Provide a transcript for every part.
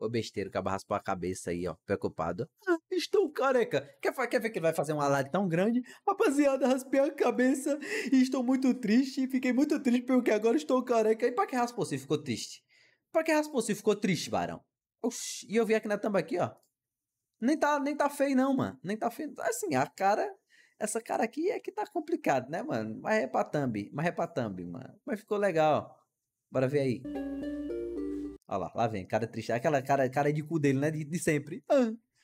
Ô besteiro, acaba raspou a cabeça aí, ó, preocupado. Ah, estou careca. Quer, quer ver que ele vai fazer um alarde tão grande? Rapaziada, raspei a cabeça e estou muito triste. Fiquei muito triste porque agora estou careca. E pra que raspou se ficou triste? Pra que raspou se ficou triste, Barão? Oxi, e eu vi aqui na tamba aqui, ó. Nem tá, nem tá feio não, mano. Nem tá feio. Assim, a cara... Essa cara aqui é que tá complicado, né, mano? Mas é pra thumb, mas é pra thumb, mano. Mas ficou legal. Bora ver aí. Olha lá, lá vem, cara triste. Aquela cara, cara de cu dele, né? De, de sempre.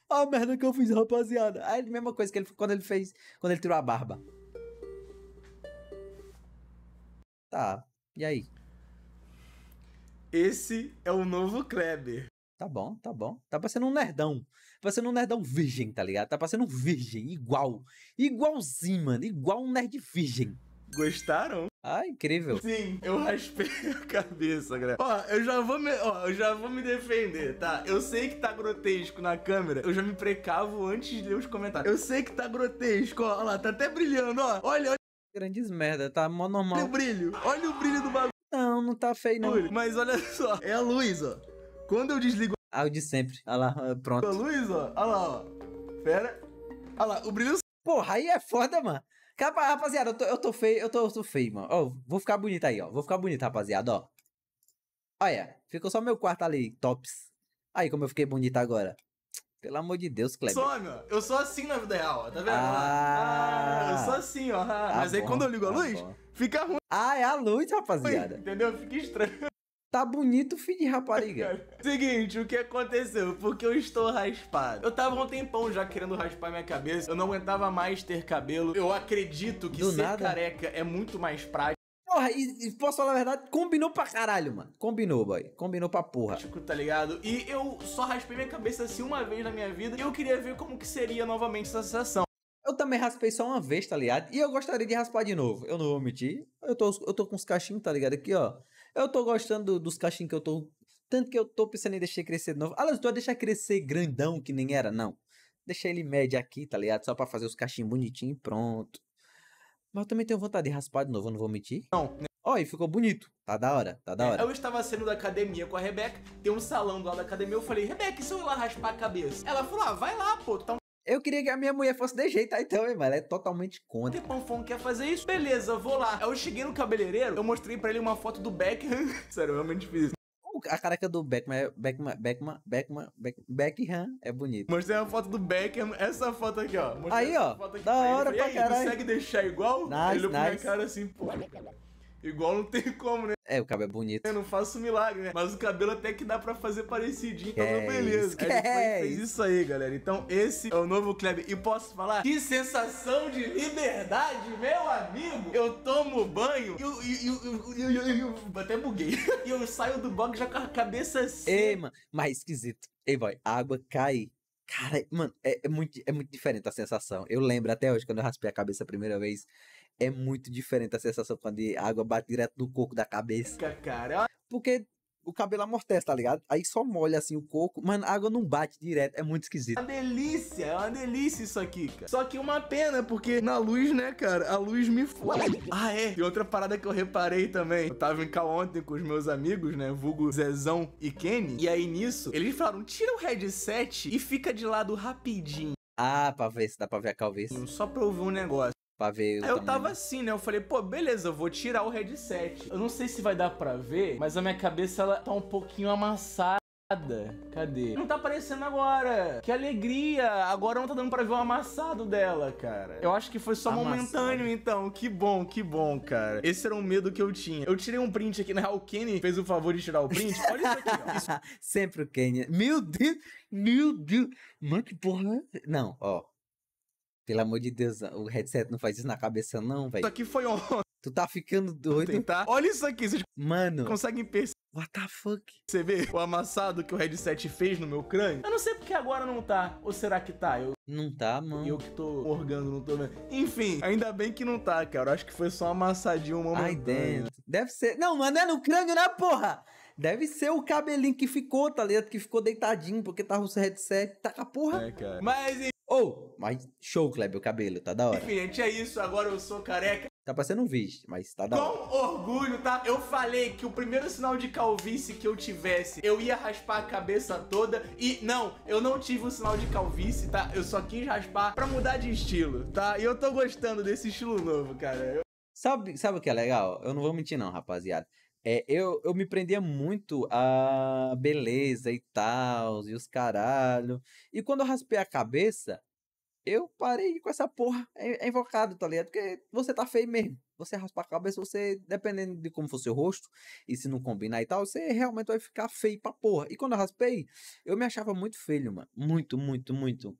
Ah, a merda que eu fiz, rapaziada. Aí, mesma coisa que ele quando ele fez, quando ele tirou a barba. Tá, e aí? Esse é o novo Kleber. Tá bom, tá bom. Tá parecendo um nerdão. Tá parecendo um nerdão virgem, tá ligado? Tá parecendo um virgem, igual. Igualzinho, mano. Igual um nerd virgem. Gostaram? Ah, incrível. Sim, eu raspei a cabeça, galera. Ó, eu já vou me, ó, eu já vou me defender, tá? Eu sei que tá grotesco na câmera. Eu já me precavo antes de ler os comentários. Eu sei que tá grotesco, ó, ó lá, tá até brilhando, ó. Olha, olha. Grandes merda, tá mó normal. Olha o brilho, olha o brilho do bagulho. Não, não tá feio não. Mas olha só, é a luz, ó. Quando eu desligo... Ah, o de sempre. Olha ah lá, ah, pronto. A luz, ó. Olha lá, ó. Pera. Olha lá, o brilho... Porra, aí é foda, mano. Rapaziada, eu tô, eu tô feio, eu tô, eu tô feio, mano. vou ficar bonito aí, ó. Vou ficar bonito, rapaziada, ó. Olha, ficou só meu quarto ali, tops. Aí, como eu fiquei bonito agora. Pelo amor de Deus, Kleber. ó. eu sou assim na vida real, tá vendo? Ah, ah eu sou assim, ó. Tá Mas bom, aí quando eu ligo a tá luz, fica ruim. Ah, é a luz, rapaziada. entendeu? Fica estranho. Tá bonito, filho de rapariga. Seguinte, o que aconteceu? Porque eu estou raspado. Eu tava um tempão já querendo raspar minha cabeça. Eu não aguentava mais ter cabelo. Eu acredito que Do ser nada. careca é muito mais prático. Porra, e, e, posso falar a verdade, combinou pra caralho, mano. Combinou, boy. Combinou pra porra. Tipo, tá ligado? E eu só raspei minha cabeça assim uma vez na minha vida e eu queria ver como que seria novamente essa sensação. Eu também raspei só uma vez, tá ligado? E eu gostaria de raspar de novo. Eu não vou mentir. Eu tô, eu tô com os cachinhos, tá ligado? Aqui, ó. Eu tô gostando dos cachinhos que eu tô. Tanto que eu tô pensando em deixar crescer de novo. Aliás, ah, tu vai deixar crescer grandão que nem era, não. Deixa ele médio aqui, tá ligado? Só pra fazer os cachinhos bonitinhos e pronto. Mas eu também tenho vontade de raspar de novo, eu não vou mentir. Não. Né? Ó, e ficou bonito. Tá da hora, tá da é, hora. Eu estava saindo da academia com a Rebeca, tem um salão lá da academia, eu falei, Rebeca, e se eu ir lá raspar a cabeça? Ela falou, ah, vai lá, pô, tá um eu queria que a minha mulher fosse de jeito aí tá? então, hein, mano. É totalmente contra. Tempão Fon quer fazer isso? Beleza, vou lá. Eu cheguei no cabeleireiro, eu mostrei pra ele uma foto do Beckham. Sério, é realmente fiz a careca é do Beckman, é Beckman, Beckman, Beckman, Beckman, Beckham é bonito. Mostrei uma foto do Beckham, essa foto aqui, ó. Mostrei aí, ó, da hora pra, pra caralho. consegue deixar igual? Nice, ele nice. cara assim, pô. Igual não tem como, né? É, o cabelo é bonito. Eu não faço milagre, né? Mas o cabelo até que dá para fazer parecidinho, então é beleza. Que é fez isso aí, galera. Então esse é o novo Kleber. E posso falar, que sensação de liberdade, meu amigo. Eu tomo banho e eu, eu, eu, eu, até buguei. E eu saio do box já com a cabeça assim. Ei, mano, mas esquisito. Ei, boy, a água cai Cara, mano, é, é, muito, é muito diferente a sensação. Eu lembro até hoje, quando eu raspei a cabeça a primeira vez, é muito diferente a sensação quando a água bate direto no coco da cabeça. Cara. Porque o cabelo amortece, tá ligado? Aí só molha assim o coco, mano, a água não bate direto, é muito esquisito. É uma delícia, é uma delícia isso aqui, cara. Só que uma pena, porque na luz, né, cara, a luz me fode. Ah, é. E outra parada que eu reparei também, eu tava em cal ontem com os meus amigos, né, vulgo Zezão e Kenny, e aí nisso, eles falaram, tira o headset e fica de lado rapidinho. Ah, pra ver se dá pra ver a calvície. Só pra ouvir um negócio. Pra ver. eu tamanho. tava assim, né? Eu falei, pô, beleza, eu vou tirar o headset. Eu não sei se vai dar pra ver, mas a minha cabeça ela tá um pouquinho amassada. Cadê? Não tá aparecendo agora. Que alegria. Agora não tá dando pra ver o amassado dela, cara. Eu acho que foi só amassado. momentâneo, então. Que bom, que bom, cara. Esse era um medo que eu tinha. Eu tirei um print aqui, né? O Kenny fez o favor de tirar o print. Olha isso aqui, ó. Sempre o Kenny. Meu Deus. Meu Deus. Mano, que porra. É não, ó. Pelo amor de Deus, o headset não faz isso na cabeça, não, velho. Isso aqui foi ontem. Tu tá ficando doido. Vou tentar. Olha isso aqui, vocês Mano. conseguem perceber. What the fuck? Você vê o amassado que o headset fez no meu crânio? Eu não sei porque agora não tá. Ou será que tá? Eu... Não tá, mano. Eu que tô morgando, não tô vendo. Enfim, ainda bem que não tá, cara. Eu acho que foi só amassadinho momentâneo. Ai, damn. Deve ser... Não, mano, é no crânio, né, porra? Deve ser o cabelinho que ficou, tá ligado? Que ficou deitadinho porque tava o headset. Tá com a porra. É, cara. Mas, enfim... Ou, oh, mas show, Kleber, o cabelo, tá da hora. Enfim, gente, é isso. Agora eu sou careca. Tá parecendo um vídeo, mas tá da hora. Com orgulho, tá? Eu falei que o primeiro sinal de calvície que eu tivesse, eu ia raspar a cabeça toda. E não, eu não tive o um sinal de calvície, tá? Eu só quis raspar pra mudar de estilo, tá? E eu tô gostando desse estilo novo, cara. Eu... Sabe, sabe o que é legal? Eu não vou mentir não, rapaziada. É, eu, eu me prendia muito à beleza e tal, e os caralho. E quando eu raspei a cabeça, eu parei com essa porra. É, é invocado, tá ligado? Porque você tá feio mesmo. Você raspar a cabeça, você, dependendo de como for seu rosto, e se não combinar e tal, você realmente vai ficar feio pra porra. E quando eu raspei, eu me achava muito feio, mano. Muito, muito, muito.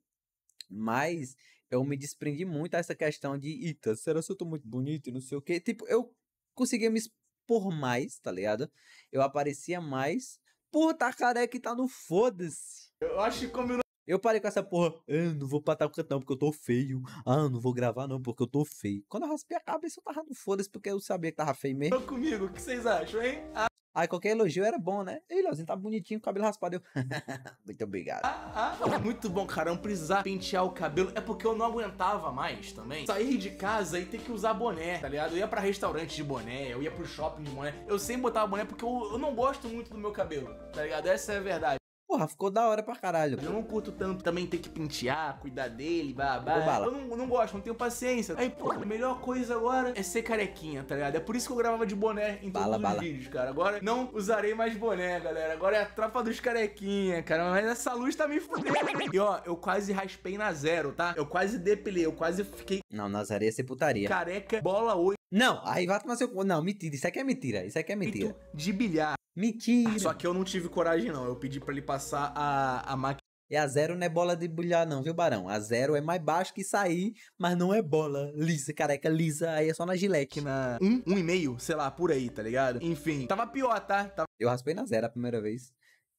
Mas eu me desprendi muito a essa questão de, Ita, será que eu tô muito bonito e não sei o quê? Tipo, eu conseguia me por mais, tá ligado? Eu aparecia mais por tá careca que tá no foda-se. Eu acho que combinou. Eu parei com essa porra, eu ah, não vou patar o cantão porque eu tô feio. Ah, não vou gravar não, porque eu tô feio. Quando eu raspei a cabeça, eu tava no foda-se, porque eu sabia que tava feio mesmo. Comigo, o que vocês acham, hein? Ah. Aí qualquer elogio era bom, né? Ei, Leozinho, tá bonitinho, cabelo raspado. Eu, muito obrigado. Ah, ah, é muito bom, cara. Não precisar pentear o cabelo. É porque eu não aguentava mais também. Sair de casa e ter que usar boné, tá ligado? Eu ia pra restaurante de boné, eu ia pro shopping de boné. Eu sempre botava boné porque eu, eu não gosto muito do meu cabelo, tá ligado? Essa é a verdade. Porra, ficou da hora pra caralho. Eu não curto tanto também ter que pentear, cuidar dele, babá. Eu não, não, gosto, não tenho paciência. Aí, pô, a melhor coisa agora é ser carequinha, tá ligado? É por isso que eu gravava de boné em bala, todos bala. os vídeos, cara. Agora não usarei mais boné, galera. Agora é a tropa dos carequinha, cara. Mas essa luz tá me fudendo. E ó, eu quase raspei na zero, tá? Eu quase depilei, eu quase fiquei. Não, na zero ia ser putaria. Careca, bola 8. Não, aí vai tomar seu. Não, mentira, isso aqui é mentira, isso aqui é mentira. De bilhar. Mentira. Só que eu não tive coragem, não. Eu pedi pra ele passar passar a, a máquina. E a zero não é bola de bulhar não, viu, Barão? A zero é mais baixo que sair, mas não é bola lisa, careca lisa. Aí é só na gilete. Na um, um e meio, sei lá, por aí, tá ligado? Enfim, tava pior, tá? Tava... Eu raspei na zero a primeira vez.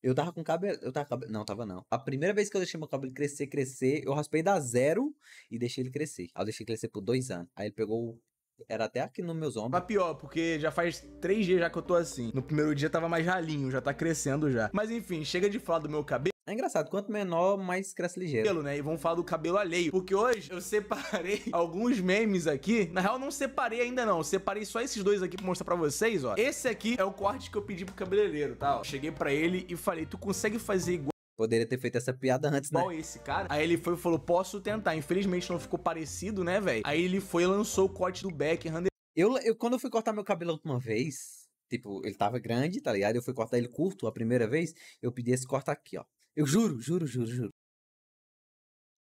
Eu tava com cabelo. Eu tava cabelo. Não, tava não. A primeira vez que eu deixei meu cabelo crescer, crescer, eu raspei da zero e deixei ele crescer. Aí eu deixei ele crescer por dois anos. Aí ele pegou era até aqui nos meus ombros. Tá pior, porque já faz três dias já que eu tô assim. No primeiro dia tava mais ralinho, já tá crescendo já. Mas enfim, chega de falar do meu cabelo. É engraçado, quanto menor, mais cresce ligeiro. Cabelo, né? E vamos falar do cabelo alheio. Porque hoje eu separei alguns memes aqui. Na real, não separei ainda, não. Eu separei só esses dois aqui pra mostrar pra vocês, ó. Esse aqui é o corte que eu pedi pro cabeleireiro, tá? Ó. Cheguei pra ele e falei, tu consegue fazer igual Poderia ter feito essa piada antes, né? Bom, esse cara. Aí ele foi e falou: posso tentar. Infelizmente não ficou parecido, né, velho? Aí ele foi e lançou o corte do back. Eu, eu, quando eu fui cortar meu cabelo a última vez, tipo, ele tava grande, tá ligado? Eu fui cortar ele curto a primeira vez, eu pedi esse corte aqui, ó. Eu juro, juro, juro, juro.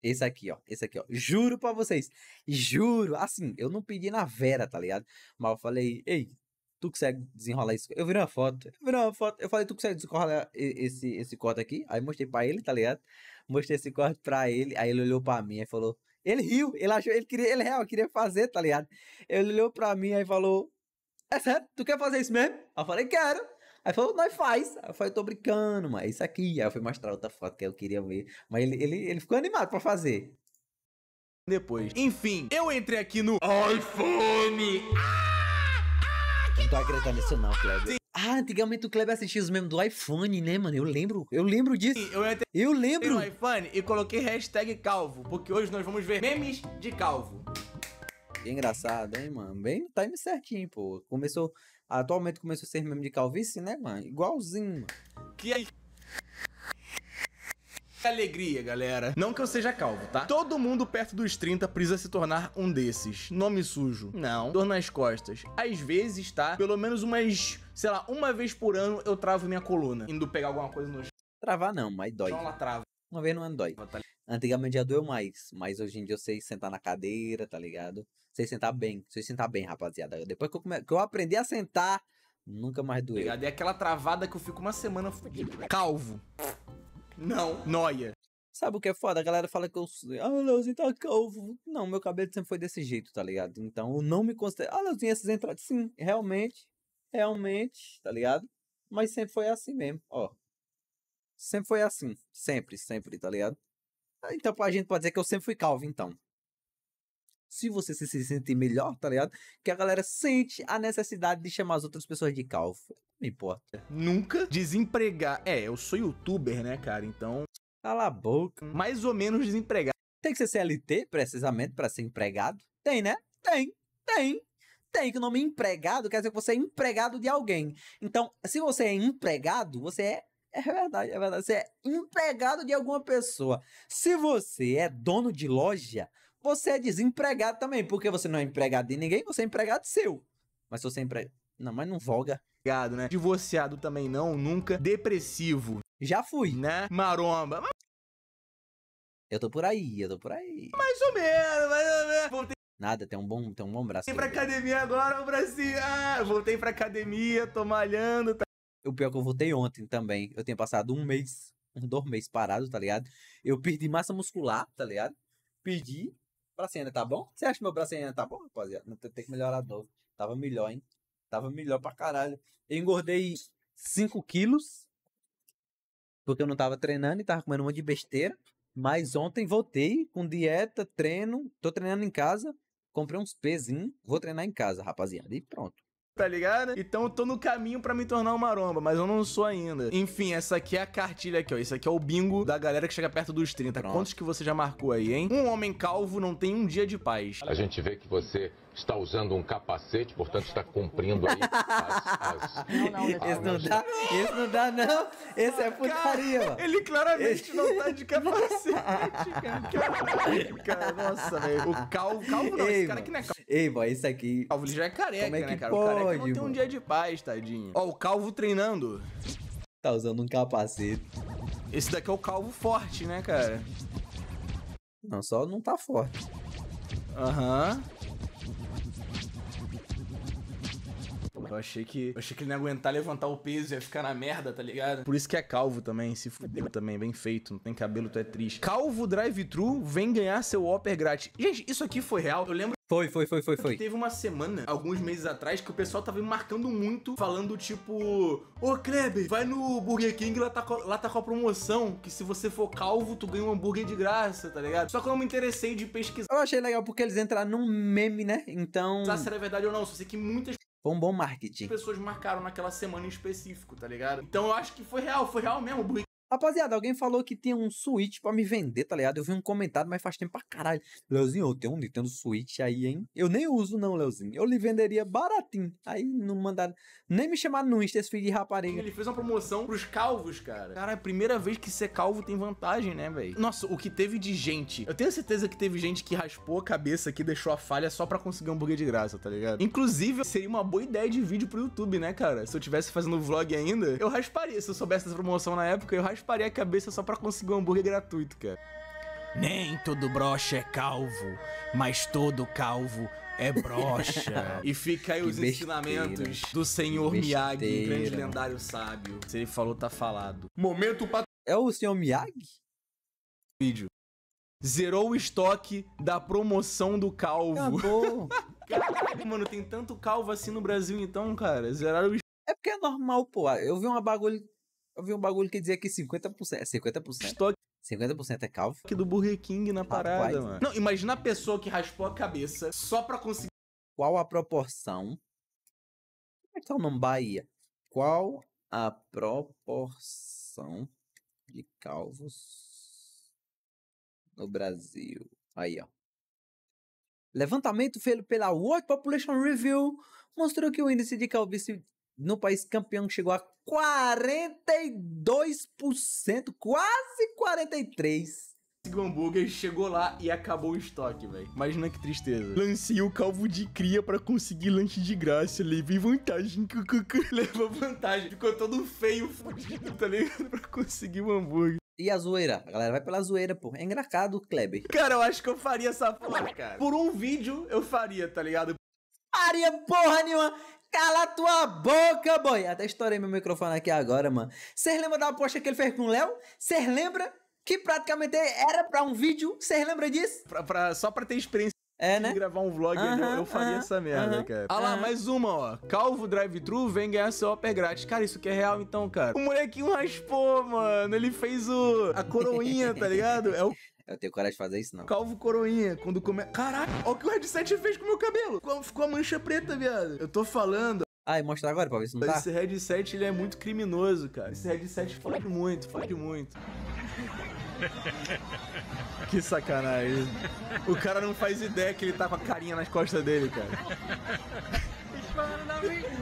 Esse aqui, ó. Esse aqui, ó. Juro pra vocês. Juro. Assim, eu não pedi na Vera, tá ligado? Mas eu falei, ei, tu consegue desenrolar isso. Eu virei uma foto, eu virei uma foto, eu falei, tu consegue desenrolar esse, esse corte aqui? Aí mostrei pra ele, tá ligado? Mostrei esse corte pra ele, aí ele olhou pra mim e falou, ele riu, ele achou, ele queria, ele é real queria fazer, tá ligado? Ele olhou pra mim e falou, é sério? Tu quer fazer isso mesmo? Aí eu falei, quero. Aí falou, nós faz. Aí eu falei, tô brincando, mas é isso aqui. Aí eu fui mostrar outra foto que eu queria ver. Mas ele, ele, ele ficou animado pra fazer. Depois. Enfim, eu entrei aqui no iPhone. Ah! Não tô acreditando nisso não, Kleber. Sim. Ah, antigamente o Kleber assistia os memes do iPhone, né, mano? Eu lembro, eu lembro disso. Sim, eu, eu lembro. Eu iPhone e coloquei hashtag calvo, porque hoje nós vamos ver memes de calvo. Que engraçado, hein, mano? Bem tá no time certinho, pô. Começou, atualmente começou a ser meme de calvície, né, mano? Igualzinho, mano. Que aí... É que alegria, galera. Não que eu seja calvo, tá? Todo mundo perto dos 30 precisa se tornar um desses. Nome sujo. Não. Dor nas costas. Às vezes, tá? Pelo menos umas, sei lá, uma vez por ano eu travo minha coluna. Indo pegar alguma coisa no... Travar não, mas dói. Então ela trava. Uma vez no ano é dói. Tá Antigamente já doeu mais, mas hoje em dia eu sei sentar na cadeira, tá ligado? Sei sentar bem, sei sentar bem, rapaziada. Depois que eu, come... que eu aprendi a sentar, nunca mais doeu. Ligado? É aquela travada que eu fico uma semana fudido. Calvo. Não. Noia. Sabe o que é foda? A galera fala que eu. Ah, Leozinho tá calvo. Não, meu cabelo sempre foi desse jeito, tá ligado? Então eu não me considero. Ah, Leozinho, esses entradas. Sim, realmente. Realmente, tá ligado? Mas sempre foi assim mesmo, ó. Sempre foi assim. Sempre, sempre, tá ligado? Ah, então a gente pode dizer que eu sempre fui calvo, então. Se você se sentir melhor, tá ligado? Que a galera sente a necessidade de chamar as outras pessoas de calvo. Não importa. Nunca desempregar. É, eu sou youtuber, né, cara? Então. Cala a boca. Mais ou menos desempregado. Tem que ser CLT, precisamente, para ser empregado? Tem, né? Tem. Tem. Tem que o nome empregado quer dizer que você é empregado de alguém. Então, se você é empregado, você é é verdade, é verdade. Você é empregado de alguma pessoa. Se você é dono de loja, você é desempregado também, porque você não é empregado de ninguém, você é empregado seu. Mas se você é empregado. Não, mas não voga ligado, né? Divorciado também não, nunca. Depressivo. Já fui. Né? Maromba. Eu tô por aí, eu tô por aí. Mais ou menos, mais ou menos. Nada, tem um bom, tem um bom braço. Voltei pra academia agora, o bracinho. Ah, voltei pra academia, tô malhando, tá? O pior é que eu voltei ontem também. Eu tenho passado um mês, um, dois meses parado, tá ligado? Eu perdi massa muscular, tá ligado? Perdi. Bracinho ainda tá bom? Você acha que meu bracinho ainda tá bom, rapaziada? Não tem que melhorar novo. Tava melhor, hein? Tava melhor pra caralho. Eu engordei 5 quilos, porque eu não tava treinando e tava comendo um monte de besteira. Mas ontem voltei com dieta, treino, tô treinando em casa, comprei uns pezinhos, vou treinar em casa, rapaziada, e pronto tá ligado? Então eu tô no caminho para me tornar uma maromba, mas eu não sou ainda. Enfim, essa aqui é a cartilha aqui, ó. Isso aqui é o bingo da galera que chega perto dos 30. Pronto. Quantos que você já marcou aí, hein? Um homem calvo não tem um dia de paz. A gente vê que você está usando um capacete, portanto está cumprindo aí as... as... Não, não, esse não dá, esse não dá não, esse é putaria. Cara, ele claramente esse... não tá de capacete, cara. cara nossa, velho, o calvo, calvo não, Ei, esse cara aqui não é calvo. Ei, boy, isso aqui... O calvo já é careca, Como é né, que né, cara? Pode, o careca não tem um dia de paz, tadinho. Ó, o calvo treinando. Tá usando um capacete. Esse daqui é o calvo forte, né, cara? Não, só não tá forte. Aham. Uhum. mano. Eu achei que. Eu achei que ele não ia aguentar levantar o peso, ia ficar na merda, tá ligado? Por isso que é calvo também, se fudeu também, bem feito. Não tem cabelo, tu é triste. Calvo drive-thru vem ganhar seu Whopper grátis. Gente, isso aqui foi real. Eu lembro foi, foi, foi, foi, foi. Teve uma semana, alguns meses atrás, que o pessoal tava me marcando muito, falando tipo: Ô Kleber, vai no Burger King, lá tá, lá tá com a promoção, que se você for calvo, tu ganha um hambúrguer de graça, tá ligado? Só que eu não me interessei de pesquisar. Eu achei legal porque eles entraram num meme, né? Então. Não se era é verdade ou não, só sei que muitas foi um bom marketing. Pessoas marcaram naquela semana em específico, tá ligado? Então eu acho que foi real, foi real mesmo. O Rapaziada, alguém falou que tinha um Switch pra me vender, tá ligado? Eu vi um comentário, mas faz tempo pra caralho. Leozinho, eu tenho um Nintendo Switch aí, hein? Eu nem uso, não, Leozinho. Eu lhe venderia baratinho. Aí não mandaram. Nem me chamaram no Insta esse filho de rapariga. Ele fez uma promoção pros calvos, cara. Cara, é a primeira vez que ser calvo tem vantagem, né, velho? Nossa, o que teve de gente. Eu tenho certeza que teve gente que raspou a cabeça aqui, deixou a falha só pra conseguir um hambúrguer de graça, tá ligado? Inclusive, seria uma boa ideia de vídeo pro YouTube, né, cara? Se eu tivesse fazendo vlog ainda, eu rasparia. Se eu soubesse dessa promoção na época, eu rasparia rasparia a cabeça só pra conseguir um hambúrguer gratuito, cara. Nem todo broche é calvo, mas todo calvo é brocha. e fica aí que os besteira. ensinamentos do senhor Miyagi, grande lendário sábio. Se ele falou, tá falado. Momento pat... É o senhor Miyagi? Vídeo. Zerou o estoque da promoção do calvo. Acabou. mano, tem tanto calvo assim no Brasil então, cara. Zeraram o... É porque é normal, pô. Eu vi uma bagulho eu vi um bagulho que dizia que 50%. 50%? Estoque. 50% é calvo. Que do Burger King na parada, Rapaz. Né? mano. Não, imagina a pessoa que raspou a cabeça só pra conseguir. Qual a proporção? Como é que tá o nome Bahia? Qual a proporção de calvos no Brasil? Aí, ó. Levantamento feito pela World Population Review mostrou que o índice de calvície no país campeão chegou a 42%, quase 43 o hambúrguer chegou lá e acabou o estoque, velho. Imagina que tristeza. Lancei o calvo de cria para conseguir lanche de graça. Levei vantagem. Levou vantagem. Ficou todo feio, fodido, tá ligado? Pra conseguir o hambúrguer. E a zoeira? A galera vai pela zoeira, pô. É engraçado, Kleber. Cara, eu acho que eu faria essa porra, cara. Por um vídeo, eu faria, tá ligado? Faria porra nenhuma. Cala tua boca, boy! Até estourei meu microfone aqui agora, mano. Vocês lembram da aposta que ele fez com o Léo? Vocês lembram que praticamente era para um vídeo? Vocês lembram disso? Pra, pra, só pra ter experiência. É, né? gravar um vlog, uh -huh, eu, eu faria uh -huh, essa merda, uh -huh, cara. Ah lá, mais uma, ó. Calvo Drive Thru vem ganhar seu upper grátis. Cara, isso que é real então, cara. O molequinho raspou, mano. Ele fez o... a coroinha, tá ligado? É o eu tenho coragem de fazer isso, não. Calvo coroinha, quando come... Caraca, olha o que o headset fez com o meu cabelo. Ficou a mancha preta, viado. Eu tô falando, ah, e mostra agora pra ver se não Esse tá? Esse headset, ele é muito criminoso, cara. Esse headset fode muito, fode muito. que sacanagem. O cara não faz ideia que ele tá com a carinha nas costas dele, cara.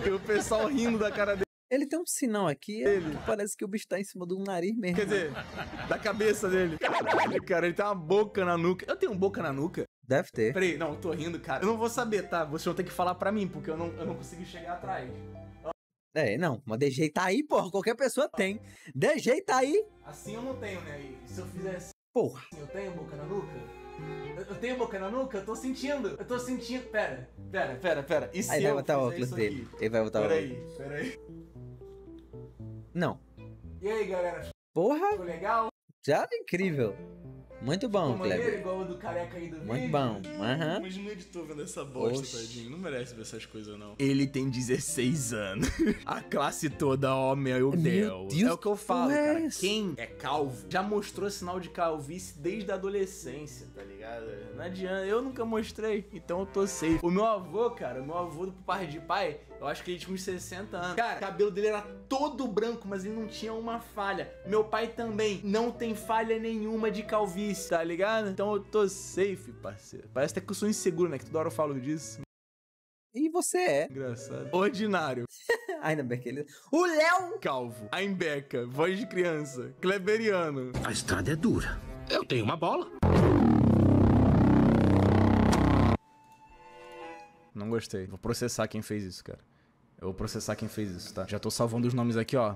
e o pessoal rindo da cara dele. Ele tem um sinal aqui, ele. parece que o bicho tá em cima do nariz mesmo. Quer dizer, da cabeça dele. Caralho, cara, ele tem uma boca na nuca. Eu tenho boca na nuca? Deve ter. Peraí, não, tô rindo, cara. Eu não vou saber, tá? Vocês vão ter que falar pra mim, porque eu não, eu não consegui chegar atrás. É, não, mas de jeito aí, porra, qualquer pessoa tem. De jeito aí. Assim eu não tenho, né? E se eu fizesse. Assim, porra. Assim, eu tenho boca na nuca? Eu, tenho boca na nuca? Eu tô sentindo. Eu tô sentindo. Pera, pera, pera, pera. E se aí ele vai botar o óculos dele. Ele vai botar pera o óculos. Peraí, peraí. Não. E aí, galera? Porra! Ficou legal? Já é incrível. Muito bom, Cleber. igual o do careca aí do Muito vídeo. bom. Uhum. Mas não editor vendo essa bosta, Oxi. tadinho. Não merece ver essas coisas, não. Ele tem 16 anos. A classe toda, ó, é oh, meu, meu Deus. É o que eu falo, é cara. Quem é calvo já mostrou sinal de calvície desde a adolescência, tá ligado? Não adianta. Eu nunca mostrei, então eu tô safe. O meu avô, cara, o meu avô do par de pai, eu acho que ele tinha uns 60 anos. Cara, o cabelo dele era todo branco, mas ele não tinha uma falha. Meu pai também não tem falha nenhuma de calvície, tá ligado? Então eu tô safe, parceiro. Parece até que eu sou inseguro, né? Que toda hora eu falo disso. E você é. Engraçado. Ordinário. Ainda bem que ele. O Léo! Calvo. Aimbeca. Voz de criança. Kleberiano. A estrada é dura. Eu tenho uma bola. Não gostei. Vou processar quem fez isso, cara. Eu vou processar quem fez isso, tá? Já tô salvando os nomes aqui, ó.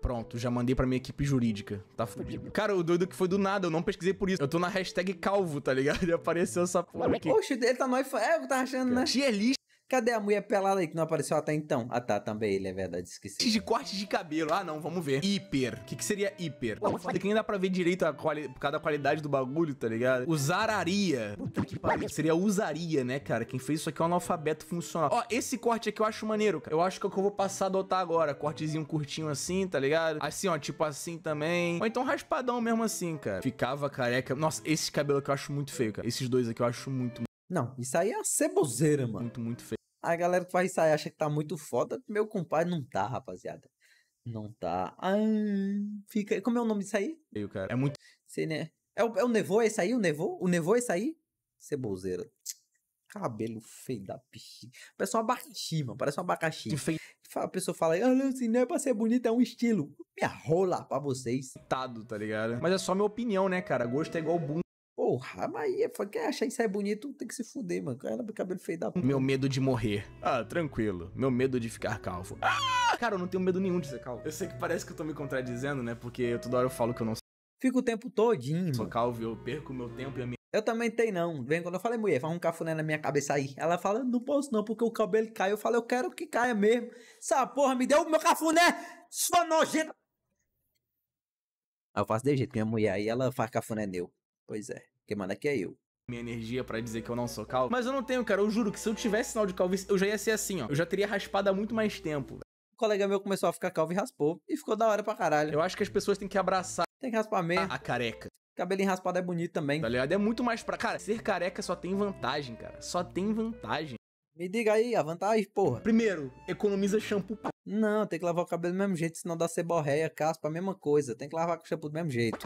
Pronto, já mandei pra minha equipe jurídica. Tá fudido. Cara, o doido que foi do nada, eu não pesquisei por isso. Eu tô na hashtag calvo, tá ligado? E apareceu essa porra aqui. Poxa, ele tá noifa. É, eu tava achando, né? Tier Cadê a mulher pelada aí que não apareceu até então? Ah tá, também ele, é verdade, esqueci. De corte de cabelo, ah não, vamos ver. Hiper, o que, que seria hiper? Pô, foda que nem dá pra ver direito a quali... por causa da qualidade do bagulho, tá ligado? Usararia. Puta que pariu, seria usaria, né, cara? Quem fez isso aqui é um analfabeto funcional. Ó, esse corte aqui eu acho maneiro, cara. Eu acho que é o que eu vou passar a adotar agora. Cortezinho curtinho assim, tá ligado? Assim, ó, tipo assim também. Ou então raspadão mesmo assim, cara. Ficava careca. Nossa, esse cabelo que eu acho muito feio, cara. Esses dois aqui eu acho muito... Não, isso aí é a ceboseira, mano. Muito, muito feio. A galera que faz aí acha que tá muito foda. Meu compadre não tá, rapaziada. Não tá. Ah, fica. Como é o nome disso aí? Eu, cara. É muito. Sei, né? É o, é o Nevô esse aí? O Nevô? O Nevô esse aí? Ceboseira. Cabelo feio da bexiga. Parece um abacaxi, mano. Parece um abacaxi. Feio. A pessoa fala, ah, não, assim, não é pra ser bonito, é um estilo. Me rola pra vocês. Tado, tá ligado? Mas é só minha opinião, né, cara? Gosto é igual boom. Porra, mas quem achar isso é bonito tem que se fuder, mano. Cara, cabelo feio da porra. Meu medo de morrer. Ah, tranquilo. Meu medo de ficar calvo. Ah! Cara, eu não tenho medo nenhum de ser calvo. Eu sei que parece que eu tô me contradizendo, né? Porque eu, toda hora eu falo que eu não Fico o tempo todinho. Sou calvo, eu perco meu tempo e a minha. Eu também tenho, não. Vem quando eu falei, mulher, faz um cafuné na minha cabeça aí. Ela fala, não posso não, porque o cabelo cai. Eu falo, eu quero que caia mesmo. Essa porra me deu o meu cafuné, sua nojenta. Eu faço de jeito, minha mulher aí, ela faz cafuné meu. Pois é. Quem manda aqui é eu minha energia para dizer que eu não sou calvo. Mas eu não tenho, cara. Eu juro que se eu tivesse sinal de calvície, eu já ia ser assim, ó. Eu já teria raspado há muito mais tempo. Um colega meu começou a ficar calvo e raspou. E ficou da hora pra caralho. Eu acho que as pessoas têm que abraçar. Tem que raspar mesmo. A, a careca. Cabelinho raspado é bonito também. Tá ligado? É muito mais pra. Cara, ser careca só tem vantagem, cara. Só tem vantagem. Me diga aí a vantagem, porra. Primeiro, economiza shampoo pra... Não, tem que lavar o cabelo do mesmo jeito, senão dá ceborreia, caspa, a mesma coisa. Tem que lavar com shampoo do mesmo jeito.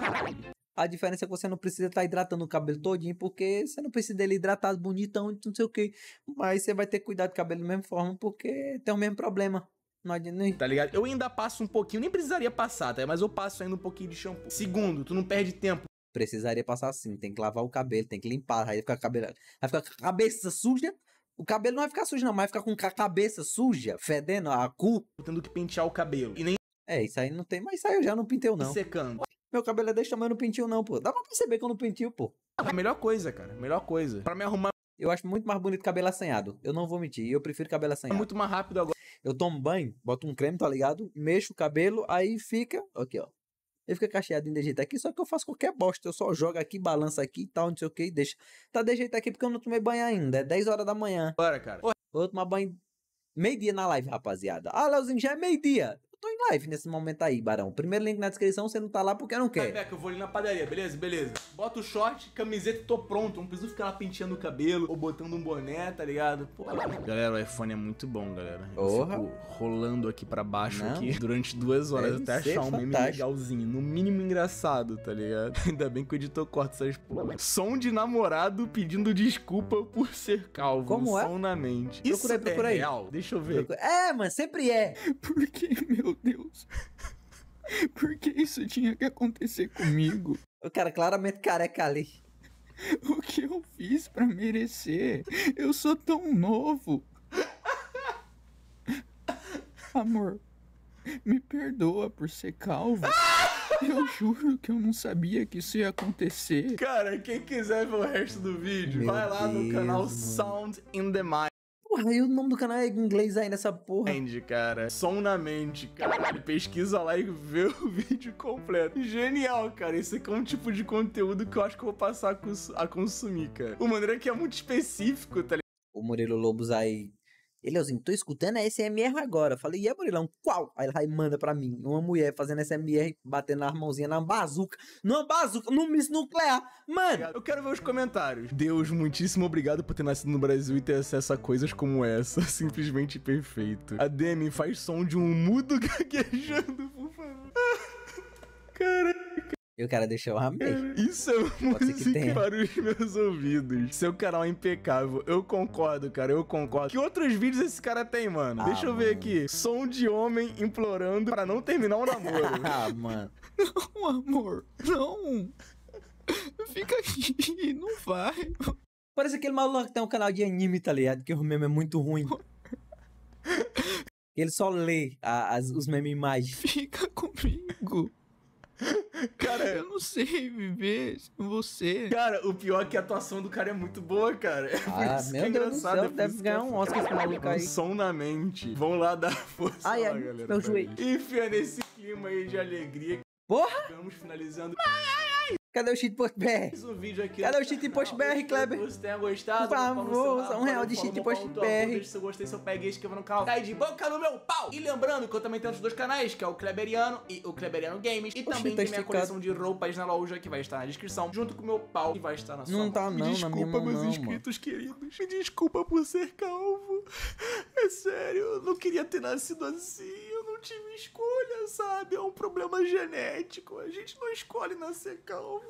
A diferença é que você não precisa estar tá hidratando o cabelo todinho, porque você não precisa dele hidratado bonitão, não sei o que. Mas você vai ter cuidado do cabelo da mesma forma, porque tem o mesmo problema. Não adianta. Tá ligado? Eu ainda passo um pouquinho, nem precisaria passar, tá? Mas eu passo ainda um pouquinho de shampoo. Segundo, tu não perde tempo. Precisaria passar assim, tem que lavar o cabelo, tem que limpar, aí fica a cabelo, aí fica a cabeça suja, o cabelo não vai ficar sujo, não, mas vai ficar com a cabeça suja, fedendo a cu. Tendo que pentear o cabelo. E nem. É, isso aí não tem, mas isso aí eu já não pintei, não. E secando. Meu cabelo é desse tamanho, não pentio não, pô. Dá pra perceber que eu não pentio, pô. É a melhor coisa, cara. Melhor coisa. Pra me arrumar... Eu acho muito mais bonito cabelo assanhado. Eu não vou mentir. Eu prefiro cabelo é assanhado. É muito mais rápido agora. Eu tomo banho, boto um creme, tá ligado? Mexo o cabelo, aí fica... Aqui, ó. Ele fica cacheado de jeito aqui, só que eu faço qualquer bosta. Eu só jogo aqui, balança aqui e tal, não sei o que, e deixa. Tá de jeito aqui porque eu não tomei banho ainda. É 10 horas da manhã. Bora, cara. Vou tomar banho meio-dia na live, rapaziada. Ah, Leozinho, já é meio-dia live nesse momento aí, Barão. Primeiro link na descrição, você não tá lá porque não quer. Rebeca, eu vou ali na padaria, beleza? Beleza. Bota o short, camiseta, tô pronto. Não preciso ficar lá penteando o cabelo ou botando um boné, tá ligado? Pô. Galera, o iPhone é muito bom, galera. Eu Orra. fico rolando aqui pra baixo não. aqui durante duas horas Deve até achar um meme legalzinho. No mínimo engraçado, tá ligado? Ainda bem que o editor corta essas porra. Som de namorado pedindo desculpa por ser calvo. Como é? Som na mente. Procura Isso aí, procura por é aí. real? Deixa eu ver. É, mano, sempre é. Por que, meu Deus? Deus. Por que isso tinha que acontecer comigo? O cara claramente careca ali. O que eu fiz para merecer? Eu sou tão novo. Amor, me perdoa por ser calvo. Eu juro que eu não sabia que isso ia acontecer. Cara, quem quiser ver o resto do vídeo, Meu vai lá Deus, no canal mano. Sound in the Mind. Porra, e o nome do canal é em inglês aí nessa porra? Entende, cara. Som na mente, cara. Pesquisa lá e vê o vídeo completo. Genial, cara. Esse aqui é um tipo de conteúdo que eu acho que eu vou passar a, cons a consumir, cara. O maneira é que é muito específico, tá ligado? O Murilo Lobos aí. Ele, assim, tô escutando a SMR agora. Eu falei, e é, Murilão, qual? Aí ela manda pra mim, uma mulher fazendo SMR, batendo na mãozinha na bazuca, numa bazuca, num miss nuclear. Mano! Eu quero ver os comentários. Deus, muitíssimo obrigado por ter nascido no Brasil e ter acesso a coisas como essa. Simplesmente perfeito. A Demi faz som de um mudo gaguejando, por favor. Caralho. E o cara deixou eu amei. Isso é música para os meus ouvidos. Seu canal é impecável. Eu concordo, cara. Eu concordo. Que outros vídeos esse cara tem, mano? Ah, Deixa eu mano. ver aqui. Som de homem implorando para não terminar o um namoro. ah, mano. Não, amor. Não. Fica aqui. Não vai. Parece aquele maluco que tem um canal de anime, tá ligado? Que o meme é muito ruim. Ele só lê a, as, os memes imagens. Fica comigo. Cara, eu não sei viver sem você. Cara, o pior é que a atuação do cara é muito boa, cara. É ah, meu que é Deus do céu, é deve ganhar um Oscar esse maluco aí. Um som na mente. Vão lá dar força ai, lá, ai, galera. Meu joelho. Enfia nesse clima aí de alegria. Porra! Estamos finalizando. Ai, ai. Cadê o Cheatpost BR? Fiz um vídeo aqui Cadê o post ah, BR, Kleber? Se você tenha gostado, por favor, só um real de post BR. se eu gostei, eu peguei, e inscreva no canal. Cai de boca no meu pau! E lembrando que eu também tenho os dois canais, que é o Kleberiano e o Kleberiano Games. E também tá tem minha coleção de roupas na loja, que vai estar na descrição, junto com o meu pau, que vai estar na sua Não tá não, Me desculpa, meus não, inscritos mano. queridos. Me desculpa por ser calvo. É sério, eu não queria ter nascido assim tive escolha, sabe? É um problema genético. A gente não escolhe nascer calvo.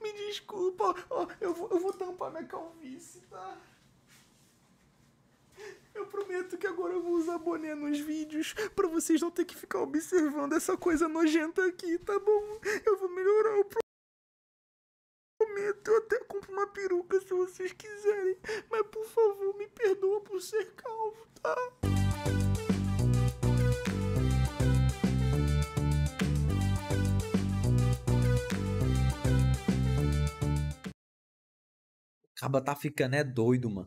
Me desculpa, ó, eu, vou, eu vou tampar minha calvície, tá? Eu prometo que agora eu vou usar boné nos vídeos para vocês não ter que ficar observando essa coisa nojenta aqui, tá bom? Eu vou melhorar, o prometo. Eu até compro uma peruca se vocês quiserem, mas por favor, me perdoa por ser calvo, tá? acaba tá ficando é doido, mano.